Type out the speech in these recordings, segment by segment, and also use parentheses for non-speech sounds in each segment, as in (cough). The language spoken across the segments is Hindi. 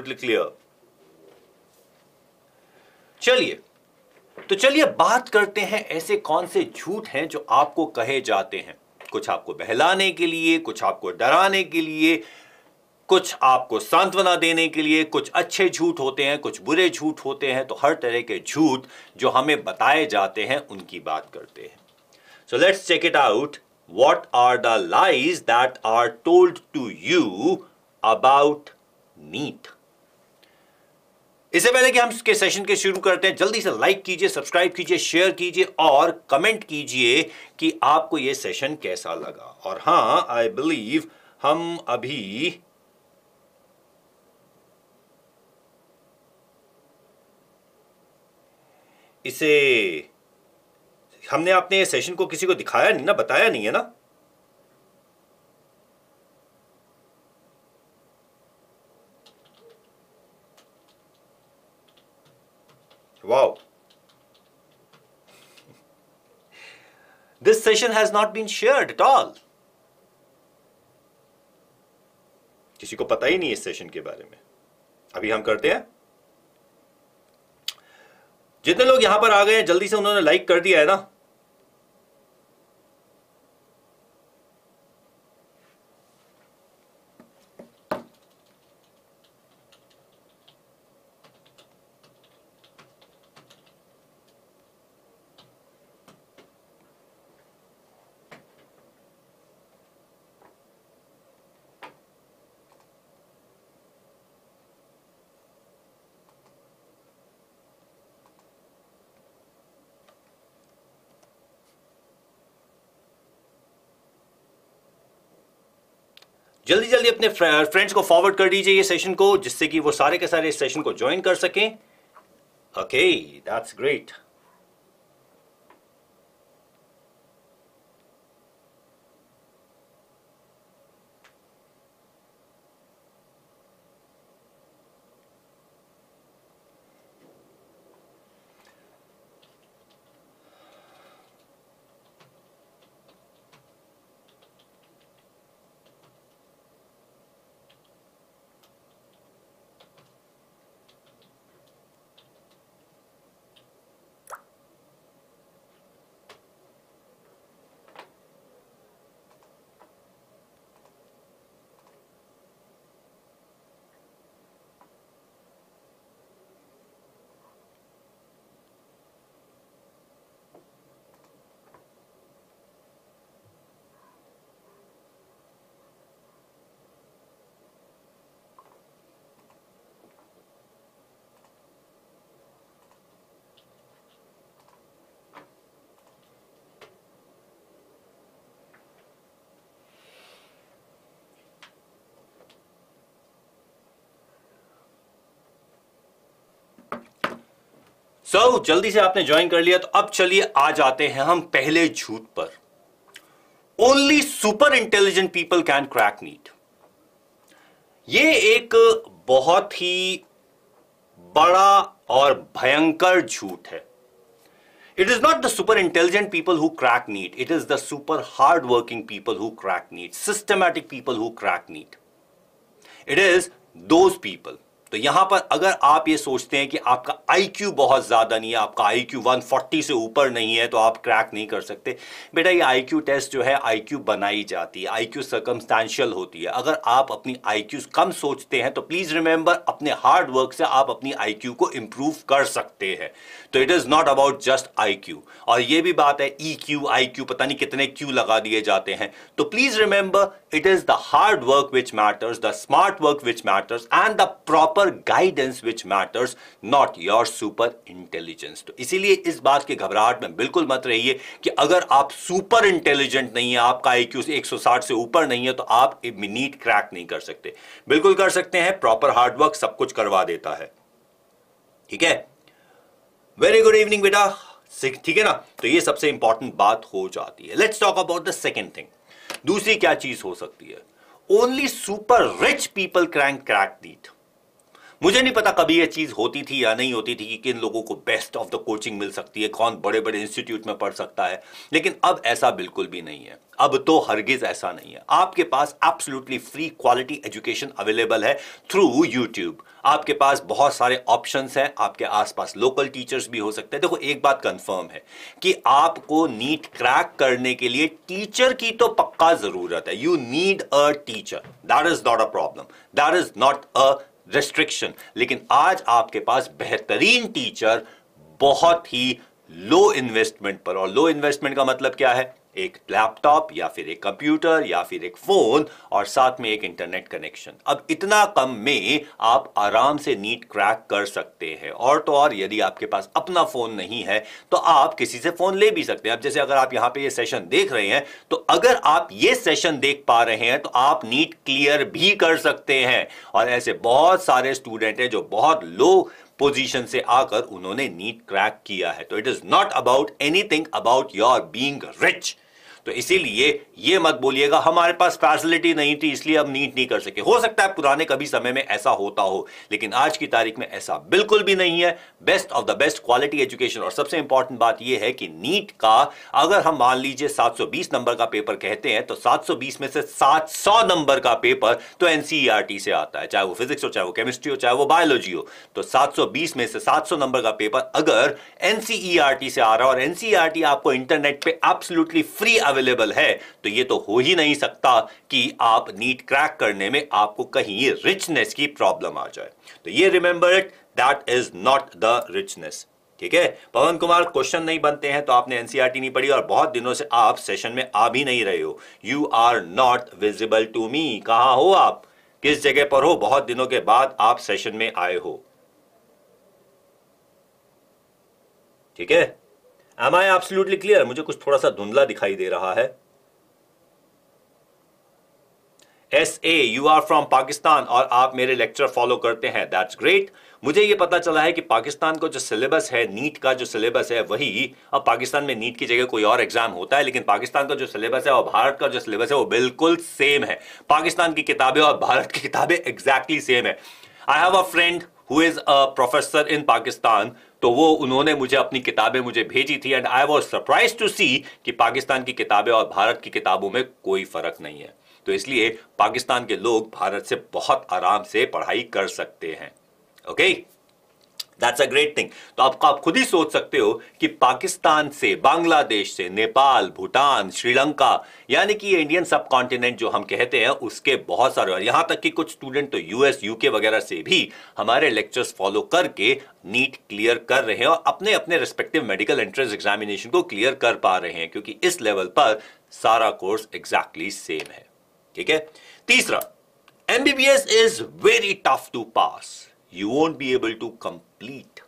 एब्सोल्युटली क्लियर चलिए तो चलिए बात करते हैं ऐसे कौन से झूठ हैं जो आपको कहे जाते हैं कुछ आपको बहलाने के लिए कुछ आपको डराने के लिए कुछ आपको सांत्वना देने के लिए कुछ अच्छे झूठ होते हैं कुछ बुरे झूठ होते हैं तो हर तरह के झूठ जो हमें बताए जाते हैं उनकी बात करते हैं so let's check it out what are the lies that are told to you about NEET इससे पहले कि हम इसके सेशन के शुरू करते हैं जल्दी से लाइक कीजिए सब्सक्राइब कीजिए शेयर कीजिए और कमेंट कीजिए कि आपको ये सेशन कैसा लगा और हां आई बिलीव हम अभी इसे हमने आपने ये सेशन को किसी को दिखाया नहीं ना बताया नहीं है ना Wow. (laughs) This session has not been shared at all. किसी को पता ही नहीं इस सेशन के बारे में अभी हम करते हैं जितने लोग यहां पर आ गए हैं जल्दी से उन्होंने लाइक कर दिया है ना जल्दी जल्दी अपने फ्रेंड्स को फॉरवर्ड कर दीजिए ये सेशन को जिससे कि वो सारे के सारे इस सेशन को ज्वाइन कर सकें okay that's great so so, जल्दी से आपने ज्वाइन कर लिया तो अब चलिए आ जाते हैं हम पहले झूठ पर only super intelligent people can crack NEET ये एक बहुत ही बड़ा और भयंकर झूठ है it is not the super intelligent people who crack NEET it is the super hard working people who crack NEET systematic people who crack NEET it is those people तो यहां पर अगर आप ये सोचते हैं कि आपका आईक्यू बहुत ज़्यादा नहीं है आपका आईक्यू 140 से ऊपर नहीं है तो आप क्रैक नहीं कर सकते बेटा ये आईक्यू टेस्ट जो है आईक्यू बनाई जाती है आईक्यू सर्कमस्टांशियल होती है अगर आप अपनी आईक्यू कम सोचते हैं तो प्लीज़ रिमेंबर अपने हार्ड वर्क से आप अपनी आईक्यू को इंप्रूव कर सकते हैं तो it is not about just IQ और ये भी बात है ई क्यू आई क्यू पता नहीं कितने क्यू लगा दिए जाते हैं तो please remember it is the hard work which matters the smart work which matters and the proper proper guidance which matters not your super intelligence तो इसीलिए इस बात की घबराहट में बिल्कुल मत रहिए कि अगर आप सुपर इंटेलिजेंट नहीं है आपका आई क्यू एक से ऊपर नहीं है तो आप नीट क्रैक नहीं कर सकते बिल्कुल कर सकते हैं प्रॉपर हार्डवर्क सब कुछ करवा देता है ठीक है वेरी गुड इवनिंग बेटा ठीक है ना तो ये सबसे इंपॉर्टेंट बात हो जाती है let's talk about the second thing दूसरी क्या चीज हो सकती है only super rich people crank crack NEET मुझे नहीं पता कभी ये चीज़ होती थी या नहीं होती थी कि किन लोगों को बेस्ट ऑफ द कोचिंग मिल सकती है कौन बड़े बड़े इंस्टीट्यूट में पढ़ सकता है लेकिन अब ऐसा बिल्कुल भी नहीं है अब तो हरगिज ऐसा नहीं है आपके पास absolutely free quality education available है थ्रू यूट्यूब आपके पास बहुत सारे ऑप्शन हैं आपके आसपास लोकल टीचर्स भी हो सकते हैं देखो एक बात कंफर्म है कि आपको नीट क्रैक करने के लिए टीचर की तो पक्का जरूरत है you need a teacher that is not a problem that is not a restriction लेकिन आज आपके पास बेहतरीन टीचर बहुत ही लो इन्वेस्टमेंट पर और लो इन्वेस्टमेंट का मतलब क्या है एक लैपटॉप या फिर एक कंप्यूटर या फिर एक फोन और साथ में एक इंटरनेट कनेक्शन अब इतना कम में आप आराम से नीट क्रैक कर सकते हैं और तो और यदि आपके पास अपना फोन नहीं है तो आप किसी से फोन ले भी सकते हैं अब जैसे अगर आप यहां पे ये सेशन देख रहे हैं तो अगर आप ये सेशन देख पा रहे हैं तो आप नीट क्लियर भी कर सकते हैं और ऐसे बहुत सारे स्टूडेंट हैं जो बहुत लो पोजीशन से आकर उन्होंने नीट क्रैक किया है तो it is not about anything about your being rich तो इसीलिए ये मत बोलिएगा हमारे पास फैसिलिटी नहीं थी इसलिए हम नीट नहीं कर सके हो सकता है पुराने कभी समय में ऐसा होता हो लेकिन आज की तारीख में ऐसा बिल्कुल भी नहीं है best of the best quality education और सबसे इंपॉर्टेंट बात यह है कि नीट का अगर हम मान लीजिए 720 नंबर का पेपर कहते हैं तो 720 में से 700 नंबर का पेपर तो एनसीईआरटी e से आता है चाहे वो फिजिक्स हो चाहे वो केमिस्ट्री हो चाहे वो बायोलॉजी हो तो 720 में से 700 नंबर का पेपर अगर एनसीईआरटी e से आ रहा है और एनसीईआरटी e आपको इंटरनेट पे एब्सोल्युटली फ्री अवेलेबल है तो ये तो हो ही नहीं सकता कि आप नीट क्रैक करने में आपको कहीं ये रिचनेस की प्रॉब्लम आ जाए तो ये remember it that is not the richness ठीक है पवन कुमार क्वेश्चन नहीं बनते हैं तो आपने एनसीईआरटी e नहीं पढ़ी और बहुत दिनों से आप सेशन में आ भी नहीं रहे हो you are not visible to me कहा हो आप किस जगह पर हो बहुत दिनों के बाद आप सेशन में आए हो ठीक है एम आई एब्सोल्युटली क्लियर मुझे कुछ थोड़ा सा धुंधला दिखाई दे रहा है एस ए यू आर फ्रॉम पाकिस्तान और आप मेरे लेक्चर फॉलो करते हैं दैट्स ग्रेट मुझे ये पता चला है कि पाकिस्तान को जो सिलेबस है नीट का जो सिलेबस है वही अब पाकिस्तान में नीट की जगह कोई और एग्जाम होता है लेकिन पाकिस्तान का जो सिलेबस है और भारत का जो सिलेबस है वो बिल्कुल सेम है पाकिस्तान की किताबें और भारत की किताबें एग्जैक्टली सेम है I have a friend who is a professor in Pakistan तो वो उन्होंने मुझे अपनी किताबें मुझे भेजी थी and I was surprise to see कि पाकिस्तान की किताबें और भारत की किताबों में कोई फर्क नहीं है तो इसलिए पाकिस्तान के लोग भारत से बहुत आराम से पढ़ाई कर सकते हैं okay okay? That's a great thing तो आपको आप खुद ही सोच सकते हो कि पाकिस्तान से बांग्लादेश से नेपाल भूटान श्रीलंका यानी कि इंडियन सब कॉन्टिनेंट जो हम कहते हैं उसके बहुत सारे और यहां तक कि कुछ स्टूडेंट तो यूएस यूके वगैरह से भी हमारे लेक्चर्स फॉलो करके नीट क्लियर कर रहे हैं और अपने अपने रिस्पेक्टिव मेडिकल एंट्रेंस एग्जामिनेशन को क्लियर कर पा रहे हैं क्योंकि इस लेवल पर सारा कोर्स एग्जैक्टली exactly सेम है ठीक है तीसरा MBBS is very tough to pass you won't be able to compare complete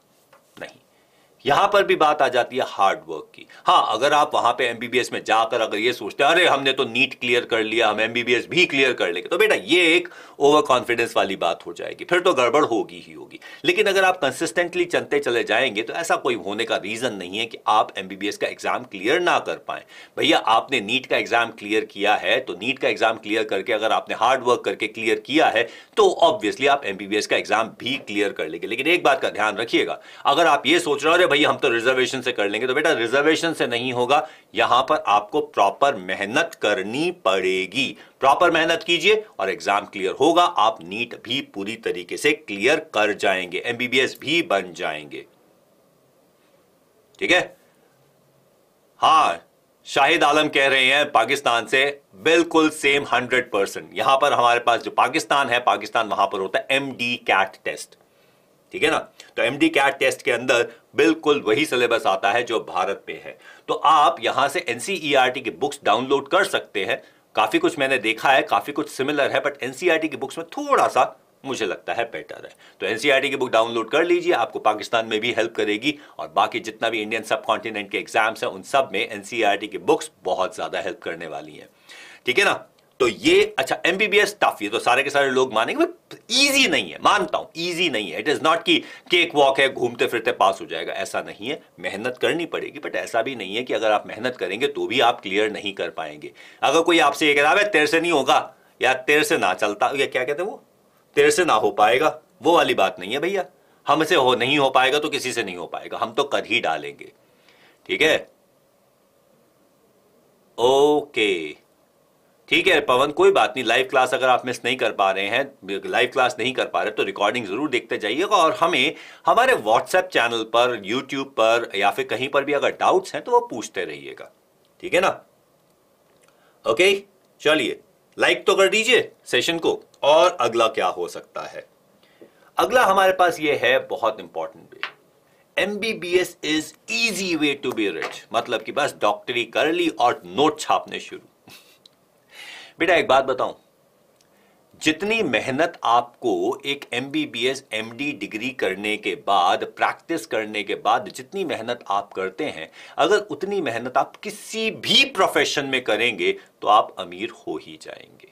यहां पर भी बात आ जाती है हार्ड वर्क की हाँ अगर आप वहां पे एमबीबीएस में जाकर अगर ये सोचते हैं अरे हमने तो नीट क्लियर कर लिया हम एमबीबीएस भी क्लियर कर लेंगे तो बेटा ये एक ओवर कॉन्फिडेंस वाली बात हो जाएगी फिर तो गड़बड़ होगी ही होगी लेकिन अगर आप कंसिस्टेंटली चलते चले जाएंगे तो ऐसा कोई होने का रीजन नहीं है कि आप एमबीबीएस का एग्जाम क्लियर ना कर पाए भैया आपने नीट का एग्जाम क्लियर किया है तो नीट का एग्जाम क्लियर करके अगर आपने हार्ड वर्क करके क्लियर किया है तो ऑब्वियसली आप एमबीबीएस का एग्जाम भी क्लियर कर लेंगे लेकिन एक बात का ध्यान रखिएगा अगर आप ये सोच रहे हो भाई हम तो रिजर्वेशन से कर लेंगे तो बेटा रिजर्वेशन से नहीं होगा यहां पर आपको प्रॉपर मेहनत करनी पड़ेगी प्रॉपर मेहनत कीजिए और एग्जाम क्लियर होगा आप नीट भी पूरी तरीके से क्लियर कर जाएंगे एमबीबीएस भी बन जाएंगे ठीक है हाँ शाहिद आलम कह रहे हैं पाकिस्तान से बिल्कुल सेम हंड्रेड परसेंट यहां पर हमारे पास जो पाकिस्तान है पाकिस्तान वहां पर होता है एमडी कैट टेस्ट ठीक है ना तो एमडी कैट टेस्ट के अंदर बिल्कुल वही सिलेबस आता है जो भारत पे है तो आप यहां से एनसीईआरटी e की बुक्स डाउनलोड कर सकते हैं काफी कुछ मैंने देखा है काफी कुछ सिमिलर है बट एनसीईआरटी e की बुक्स में थोड़ा सा मुझे लगता है बेटर है तो एनसीईआरटी e की बुक डाउनलोड कर लीजिए आपको पाकिस्तान में भी हेल्प करेगी और बाकी जितना भी इंडियन सब कॉन्टिनेंट के एग्जाम्स हैं उन सब में एनसीईआरटी की बुक्स बहुत ज्यादा हेल्प करने वाली हैं ठीक है ना तो ये अच्छा एमबीबीएस टफ ये तो सारे के सारे लोग मानेंगे इजी नहीं है मानता हूं इजी नहीं है इट इज नॉट कि केक वॉक है घूमते फिरते पास हो जाएगा ऐसा नहीं है मेहनत करनी पड़ेगी बट ऐसा भी नहीं है कि अगर आप मेहनत करेंगे तो भी आप क्लियर नहीं कर पाएंगे अगर कोई आपसे ये कहता है तेर से नहीं होगा या तेर से ना चलता या क्या कहते हैं वो तेर से ना हो पाएगा वो वाली बात नहीं है भैया हमसे हो नहीं हो पाएगा तो किसी से नहीं हो पाएगा हम तो कद ही डालेंगे ठीक है ओके okay. ठीक है पवन कोई बात नहीं लाइव क्लास अगर आप मिस नहीं कर पा रहे हैं लाइव क्लास नहीं कर पा रहे तो रिकॉर्डिंग जरूर देखते जाइएगा और हमें हमारे व्हाट्सएप चैनल पर यूट्यूब पर या फिर कहीं पर भी अगर डाउट्स हैं तो वो पूछते रहिएगा ठीक है ना ओके चलिए लाइक तो कर दीजिए सेशन को और अगला क्या हो सकता है अगला हमारे पास ये है बहुत इंपॉर्टेंट भी MBBS is easy way to be rich मतलब कि बस डॉक्टरी कर ली और नोट छापने शुरू बेटा एक बात बताऊं जितनी मेहनत आपको एक M B B S M D degree करने के बाद प्रैक्टिस करने के बाद जितनी मेहनत आप करते हैं अगर उतनी मेहनत आप किसी भी प्रोफेशन में करेंगे तो आप अमीर हो ही जाएंगे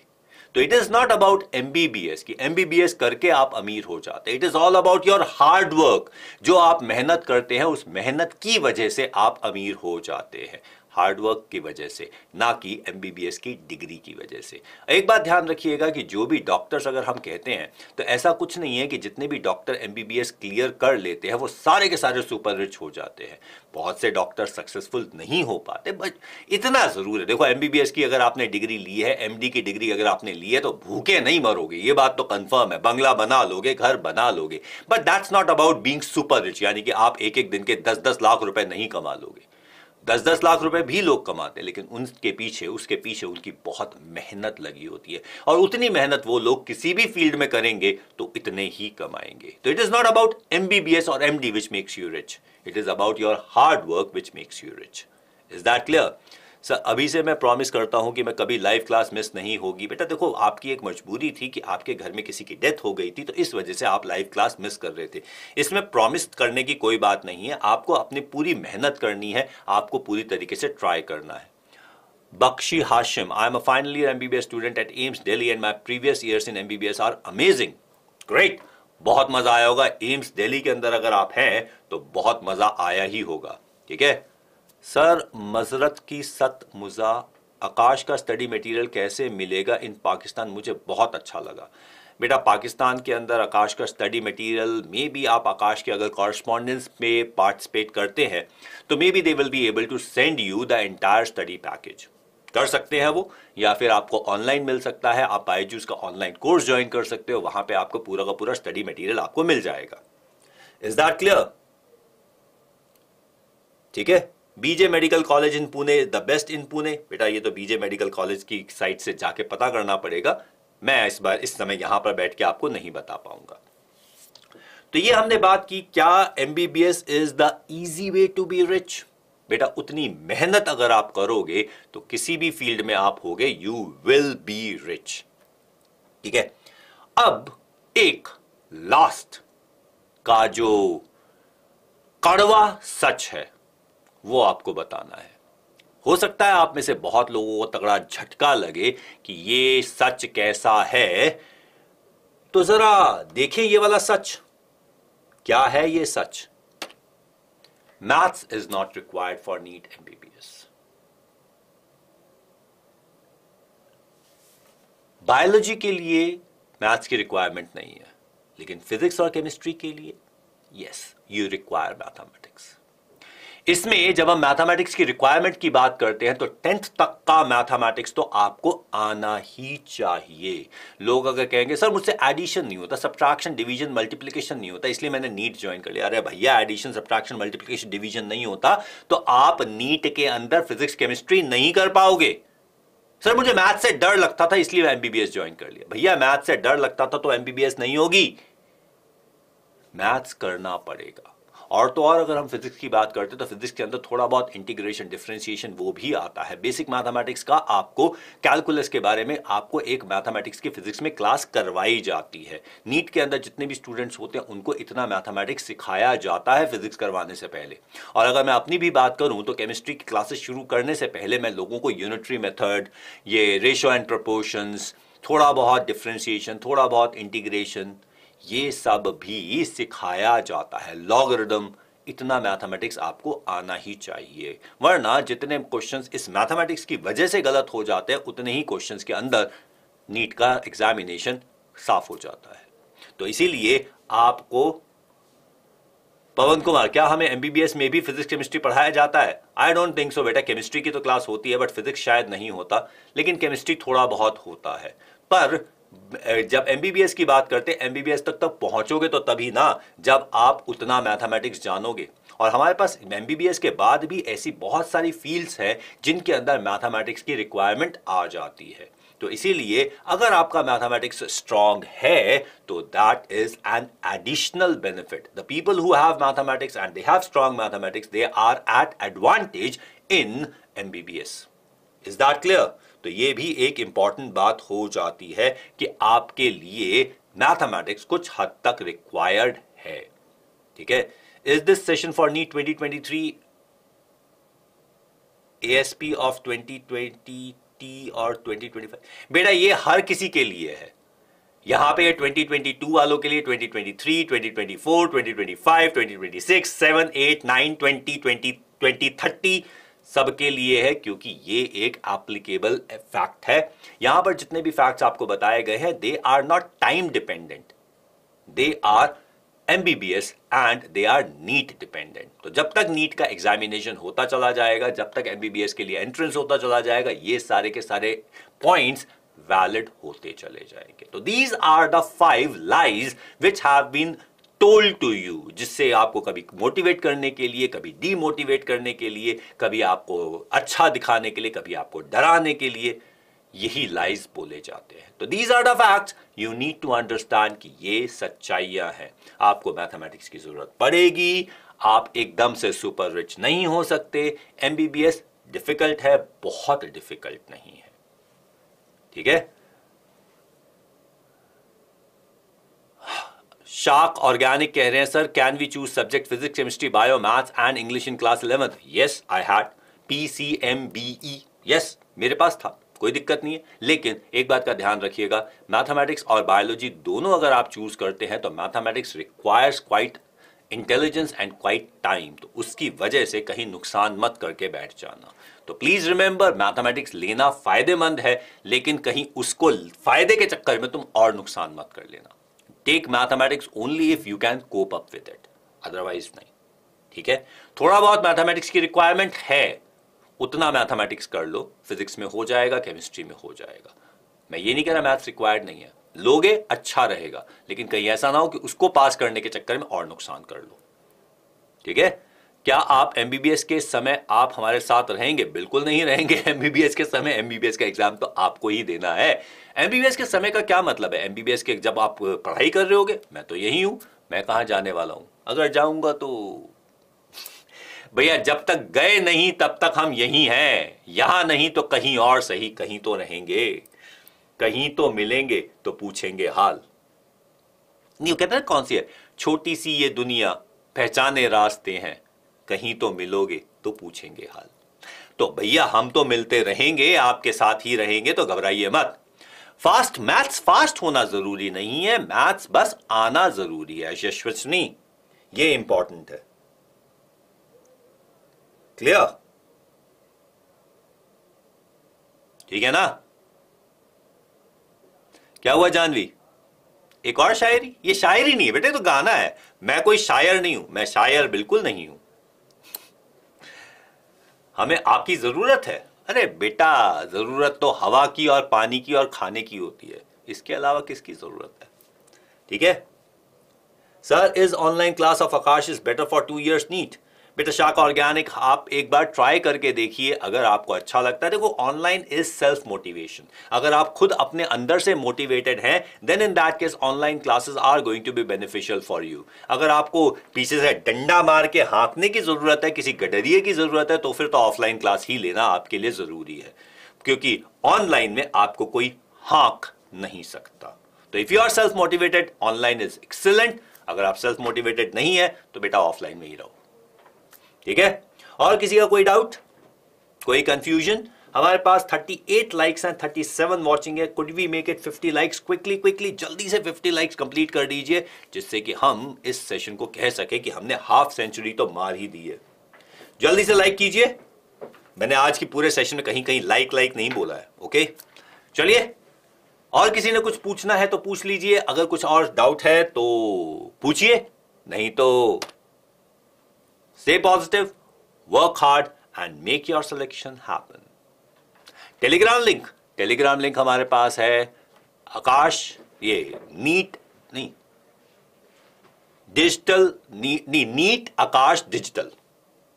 तो it is not about M S की एम एस करके आप अमीर हो जाते हैं it is all about your hard work जो आप मेहनत करते हैं उस मेहनत की वजह से आप अमीर हो जाते हैं हार्डवर्क की वजह से ना कि एम की डिग्री की वजह से एक बात ध्यान रखिएगा कि जो भी डॉक्टर्स अगर हम कहते हैं तो ऐसा कुछ नहीं है कि जितने भी डॉक्टर एम क्लियर कर लेते हैं वो सारे के सारे सुपर रिच हो जाते हैं बहुत से डॉक्टर सक्सेसफुल नहीं हो पाते बट इतना ज़रूर है देखो एम की अगर आपने डिग्री ली है एम की डिग्री अगर आपने ली है तो भूखे नहीं मरोगे ये बात तो कन्फर्म है बंगला बना लोगे घर बना लोगे but that's not about being super rich यानी कि आप एक एक दिन के दस दस लाख रुपए नहीं कमा लोगे दस दस लाख रुपए भी लोग कमाते हैं लेकिन उनके पीछे उसके पीछे उनकी बहुत मेहनत लगी होती है और उतनी मेहनत वो लोग किसी भी फील्ड में करेंगे तो इतने ही कमाएंगे तो it is not about M B B S और M D which makes you rich it is about your hard work which makes you rich is that clear sir अभी से मैं प्रॉमिस करता हूँ कि मैं कभी लाइव क्लास मिस नहीं होगी बेटा देखो आपकी एक मजबूरी थी कि आपके घर में किसी की डेथ हो गई थी तो इस वजह से आप लाइव क्लास मिस कर रहे थे इसमें प्रॉमिस करने की कोई बात नहीं है आपको अपनी पूरी मेहनत करनी है आपको पूरी तरीके से ट्राई करना है Bakshi Hashim I am a final year MBBS student at AIMS Delhi and my previous years in MBBS are amazing great बहुत मजा आया होगा एम्स दिल्ली के अंदर अगर आप हैं तो बहुत मजा आया ही होगा ठीक है सर मजरत की सत मुजा आकाश का स्टडी मटेरियल कैसे मिलेगा इन पाकिस्तान मुझे बहुत अच्छा लगा बेटा पाकिस्तान के अंदर आकाश का स्टडी मटेरियल में भी आप आकाश के अगर कॉरस्पॉन्डेंस में पार्टिसिपेट करते हैं तो maybe they will be able to send you the entire study package कर सकते हैं वो या फिर आपको ऑनलाइन मिल सकता है आप बायजूस का ऑनलाइन कोर्स ज्वाइन कर सकते हो वहां पे आपको पूरा का पूरा स्टडी मटेरियल आपको मिल जाएगा इज दैट क्लियर ठीक है BJ medical college in Pune the best in Pune बेटा ये तो बीजे मेडिकल कॉलेज की साइट से जाके पता करना पड़ेगा मैं इस बार इस समय यहां पर बैठ के आपको नहीं बता पाऊंगा तो ये हमने बात की क्या M B B S is the easy way to be rich बेटा उतनी मेहनत अगर आप करोगे तो किसी भी फील्ड में आप होगे यू विल बी रिच ठीक है अब एक लास्ट का जो कड़वा सच है वो आपको बताना है हो सकता है आप में से बहुत लोगों को तगड़ा झटका लगे कि ये सच कैसा है तो जरा देखें ये वाला सच क्या है ये सच maths is not required for NEET MBBS biology के लिए मैथ्स की रिक्वायरमेंट नहीं है लेकिन फिजिक्स और केमिस्ट्री के लिए यस यू रिक्वायर मैथमेटिक्स इसमें जब हम मैथमेटिक्स की रिक्वायरमेंट की बात करते हैं तो टेंथ तक का मैथमेटिक्स तो आपको आना ही चाहिए लोग अगर कहेंगे सर मुझसे एडिशन नहीं होता सब्ट्रैक्शन डिवीजन मल्टीप्लिकेशन नहीं होता इसलिए मैंने नीट ज्वाइन कर लिया अरे भैया एडिशन सब्ट्रैक्शन मल्टीप्लिकेशन डिवीजन नहीं होता तो आप नीट के अंदर फिजिक्स केमिस्ट्री नहीं कर पाओगे सर मुझे मैथ से डर लगता था इसलिए मैं एमबीबीएस ज्वाइन कर लिया भैया मैथ से डर लगता था तो एमबीबीएस नहीं होगी मैथ्स करना पड़ेगा और तो और अगर हम फिजिक्स की बात करते हैं तो फिजिक्स के अंदर थोड़ा बहुत इंटीग्रेशन डिफ्रेंसिएशन वो भी आता है बेसिक मैथमेटिक्स का आपको कैलकुलस के बारे में आपको एक मैथमेटिक्स की फिजिक्स में क्लास करवाई जाती है नीट के अंदर जितने भी स्टूडेंट्स होते हैं उनको इतना मैथमेटिक्स सिखाया जाता है फिजिक्स करवाने से पहले और अगर मैं अपनी भी बात करूँ तो केमिस्ट्री की क्लासेस शुरू करने से पहले मैं लोगों को यूनिटरी मेथड ये रेशो एंड प्रपोर्शंस थोड़ा बहुत डिफ्रेंशिएशन थोड़ा बहुत इंटीग्रेशन ये सब भी सिखाया जाता है लॉगरिदम इतना मैथमेटिक्स आपको आना ही चाहिए वरना जितने क्वेश्चंस इस मैथमेटिक्स की वजह से गलत हो जाते हैं उतने ही क्वेश्चंस के अंदर नीट का एग्जामिनेशन साफ हो जाता है तो इसीलिए आपको पवन कुमार क्या हमें एमबीबीएस में भी फिजिक्स केमिस्ट्री पढ़ाया जाता है आई डोंट थिंक सो बेटा केमिस्ट्री की तो क्लास होती है बट फिजिक्स शायद नहीं होता लेकिन केमिस्ट्री थोड़ा बहुत होता है पर जब एम की बात करते हैं एम तक तक तो पहुंचोगे तो तभी ना जब आप उतना मैथमेटिक्स जानोगे और हमारे पास एम के बाद भी ऐसी बहुत सारी फील्ड्स हैं जिनके अंदर मैथमेटिक्स की रिक्वायरमेंट आ जाती है तो इसीलिए अगर आपका मैथमेटिक्स स्ट्रांग है तो that is an additional benefit the people who have mathematics and they have strong mathematics they are at advantage in S is that clear तो ये भी एक इंपॉर्टेंट बात हो जाती है कि आपके लिए मैथमेटिक्स कुछ हद तक रिक्वायर्ड है ठीक है is this session for NEET 2023 ASP of 2020 T और 2025 बेटा ये हर किसी के लिए है यहां पे 2022 वालों के लिए 2023, 2024, 2025, 2026, 7, 8, 9, 20, 20, 20 30 सबके लिए है क्योंकि ये एक एप्लीकेबल फैक्ट है यहां पर जितने भी फैक्ट्स आपको बताए गए हैं they are not time dependent they are MBBS and they are NEET dependent तो जब तक नीट का एग्जामिनेशन होता चला जाएगा जब तक एमबीबीएस के लिए एंट्रेंस होता चला जाएगा ये सारे के सारे पॉइंट्स वैलिड होते चले जाएंगे तो these are the five lies which have been told to you जिससे आपको कभी मोटिवेट करने के लिए कभी डीमोटिवेट करने के लिए कभी आपको अच्छा दिखाने के लिए कभी आपको डराने के लिए यही लाइज बोले जाते हैं तो these are the facts you need to understand कि ये सच्चाइयां हैं आपको मैथमेटिक्स की जरूरत पड़ेगी आप एकदम से सुपर रिच नहीं हो सकते एमबीबीएस डिफिकल्ट है बहुत डिफिकल्ट नहीं है ठीक है शाक ऑर्गेनिक कह रहे हैं sir can we choose subject physics chemistry bio maths and English in class eleventh yes I had P C M B E yes मेरे पास था कोई दिक्कत नहीं है लेकिन एक बात का ध्यान रखिएगा मैथमेटिक्स और बायोलॉजी दोनों अगर आप चूज करते हैं तो mathematics requires quite intelligence and quite time तो उसकी वजह से कहीं नुकसान मत करके बैठ जाना तो प्लीज रिमेंबर मैथमेटिक्स लेना फायदेमंद है लेकिन कहीं उसको फायदे के चक्कर में तुम और नुकसान मत कर लेना take mathematics only if you can cope up with it otherwise नहीं ठीक है थोड़ा बहुत मैथमेटिक्स की रिक्वायरमेंट है उतना मैथमेटिक्स कर लो फिजिक्स में हो जाएगा केमिस्ट्री में हो जाएगा मैं ये नहीं कह रहा मैथ्स रिक्वायर्ड नहीं है लोगे अच्छा रहेगा लेकिन कहीं ऐसा ना हो कि उसको पास करने के चक्कर में और नुकसान कर लो ठीक है क्या आप एम के समय आप हमारे साथ रहेंगे बिल्कुल नहीं रहेंगे एम (laughs) के समय एम का एग्जाम तो आपको ही देना है एम के समय का क्या मतलब है एम के जब आप पढ़ाई कर रहे होगे मैं तो यही हूं मैं कहा जाने वाला हूं अगर जाऊंगा तो (laughs) भैया जब तक गए नहीं तब तक हम यही हैं यहां नहीं तो कहीं और सही कहीं तो रहेंगे कहीं तो मिलेंगे तो पूछेंगे हाल नहीं कहते कौन सी है छोटी सी ये दुनिया पहचाने रास्ते हैं कहीं तो मिलोगे तो पूछेंगे हाल तो भैया हम तो मिलते रहेंगे आपके साथ ही रहेंगे तो घबराइए मत फास्ट मैथ्स फास्ट होना जरूरी नहीं है मैथ्स बस आना जरूरी है यशस्वनी ये इंपॉर्टेंट है क्लियर ठीक है ना क्या हुआ जानवी एक और शायरी ये शायरी नहीं है बेटे तो गाना है मैं कोई शायर नहीं हूं मैं शायर बिल्कुल नहीं हूं हमें आपकी ज़रूरत है अरे बेटा ज़रूरत तो हवा की और पानी की और खाने की होती है इसके अलावा किसकी ज़रूरत है ठीक है sir is online class of Aakash is better for two years NEET बेटा शाक ऑर्गेनिक आप एक बार ट्राई करके देखिए अगर आपको अच्छा लगता है देखो ऑनलाइन इज सेल्फ मोटिवेशन अगर आप खुद अपने अंदर से मोटिवेटेड हैं then in that case online classes are going to be beneficial for you अगर आपको पीछे से डंडा मार के हाँकने की जरूरत है किसी गडरिए की जरूरत है तो फिर तो ऑफलाइन क्लास ही लेना आपके लिए जरूरी है क्योंकि ऑनलाइन में आपको कोई हाँक नहीं सकता तो if you are self motivated online is excellent अगर आप सेल्फ मोटिवेटेड नहीं है तो बेटा ऑफलाइन में ही रहो ठीक है और किसी का कोई डाउट कोई कंफ्यूजन हमारे पास 38 लाइक्स हैं 37 वॉचिंग है could we make it 50 likes quickly quickly जल्दी से 50 लाइक्स कंप्लीट कर दीजिए जिससे कि हम इस सेशन को कह सके कि हमने हाफ सेंचुरी तो मार ही दी है जल्दी से लाइक कीजिए मैंने आज की पूरे सेशन में कहीं कहीं लाइक लाइक नहीं बोला है ओके चलिए और किसी ने कुछ पूछना है तो पूछ लीजिए अगर कुछ और डाउट है तो पूछिए नहीं तो stay positive work hard and make your selection happen telegram link telegram link हमारे पास है आकाश ये नीट नहीं डिजिटल नी, नी, नीट आकाश डिजिटल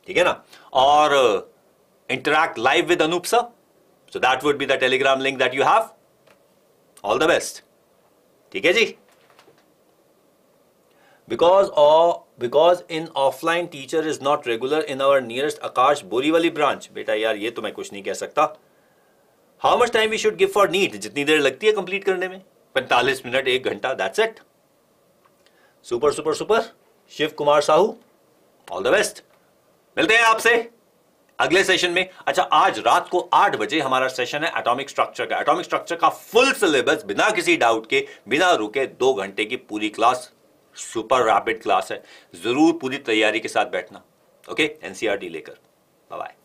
ठीक है ना और interact live with Anoop sir so that would be the Telegram link that you have all the best ठीक है जी because of because in offline teacher is not regular in our nearest Aakash वाली ब्रांच बेटा यार ये तो मैं कुछ नहीं कह सकता how much time we should give for NEET जितनी देर लगती है कंप्लीट करने में पैंतालीस मिनट एक घंटा that's it super super super Shiv Kumar Sahu all the best मिलते हैं आपसे अगले सेशन में अच्छा आज रात को आठ बजे हमारा सेशन है एटॉमिक स्ट्रक्चर का एटॉमिक स्ट्रक्चर का फुल सिलेबस बिना किसी डाउट के बिना रुके दो घंटे की पूरी क्लास सुपर रैपिड क्लास है ज़रूर पूरी तैयारी के साथ बैठना ओके एनसीईआरटी e लेकर बाय